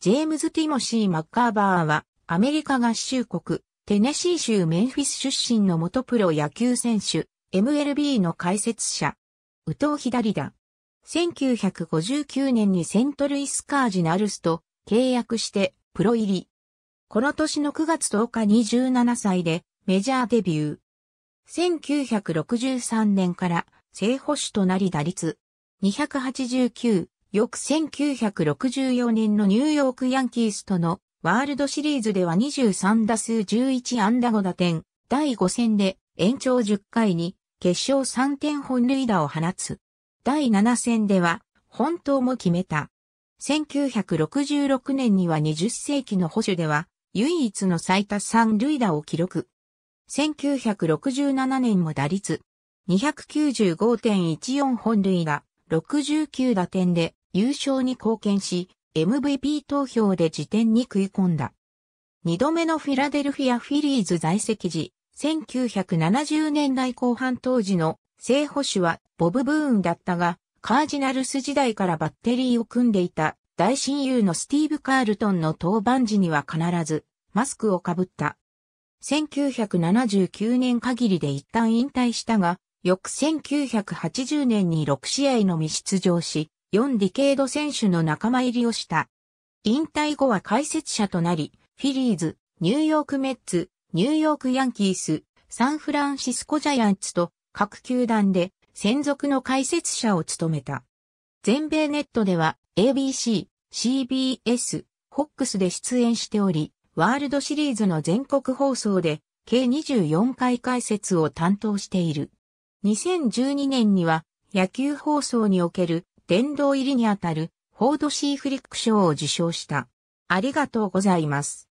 ジェームズ・ティモシー・マッカーバーは、アメリカ合衆国、テネシー州メンフィス出身の元プロ野球選手、MLB の解説者。宇藤左だ。1959年にセントルイスカージナルスと契約してプロ入り。この年の9月10日2 7歳でメジャーデビュー。1963年から正捕手となり打率289、翌1964年のニューヨークヤンキースとのワールドシリーズでは23打数11安打5打点、第5戦で延長10回に決勝3点本塁打を放つ。第7戦では本当も決めた。1966年には20世紀の保守では唯一の最多三塁打を記録。1967年も打率295.14本塁打69打点で優勝に貢献し、MVP 投票で辞典に食い込んだ。2度目のフィラデルフィアフィリーズ在籍時、1970年代後半当時の正捕手はボブ・ブーンだったが、カージナルス時代からバッテリーを組んでいた大親友のスティーブ・カールトンの登板時には必ずマスクをかぶった。1979年限りで一旦引退したが、翌1980年に6試合のみ出場し、4ディケード選手の仲間入りをした。引退後は解説者となり、フィリーズ、ニューヨークメッツ、ニューヨークヤンキース、サンフランシスコジャイアンツと各球団で専属の解説者を務めた。全米ネットでは ABC、CBS、FOX で出演しており、ワールドシリーズの全国放送で計24回解説を担当している。2012年には野球放送における殿堂入りにあたる、フォード・シー・フリック賞を受賞した。ありがとうございます。